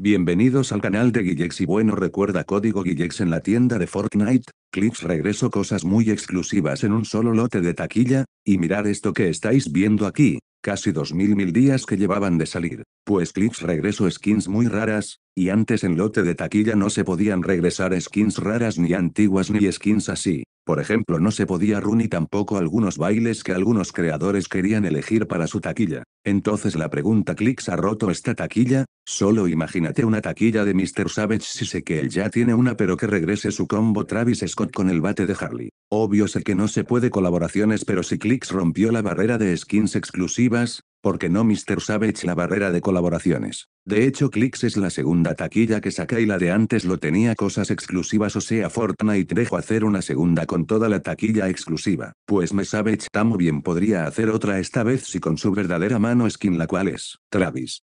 Bienvenidos al canal de Guillex y bueno recuerda código Guillex en la tienda de Fortnite, clips regreso cosas muy exclusivas en un solo lote de taquilla, y mirar esto que estáis viendo aquí, casi 2000 mil días que llevaban de salir, pues clips regreso skins muy raras, y antes en lote de taquilla no se podían regresar skins raras ni antiguas ni skins así, por ejemplo no se podía run y tampoco algunos bailes que algunos creadores querían elegir para su taquilla. Entonces la pregunta Clicks ha roto esta taquilla, solo imagínate una taquilla de Mr. Savage si sé que él ya tiene una pero que regrese su combo Travis Scott con el bate de Harley. Obvio sé que no se puede colaboraciones pero si clics rompió la barrera de skins exclusivas, porque no Mr. Savage la barrera de colaboraciones. De hecho Clix es la segunda taquilla que saca y la de antes lo tenía cosas exclusivas o sea Fortnite dejo hacer una segunda con toda la taquilla exclusiva. Pues me Savage tamo bien podría hacer otra esta vez si con su verdadera mano skin la cual es Travis.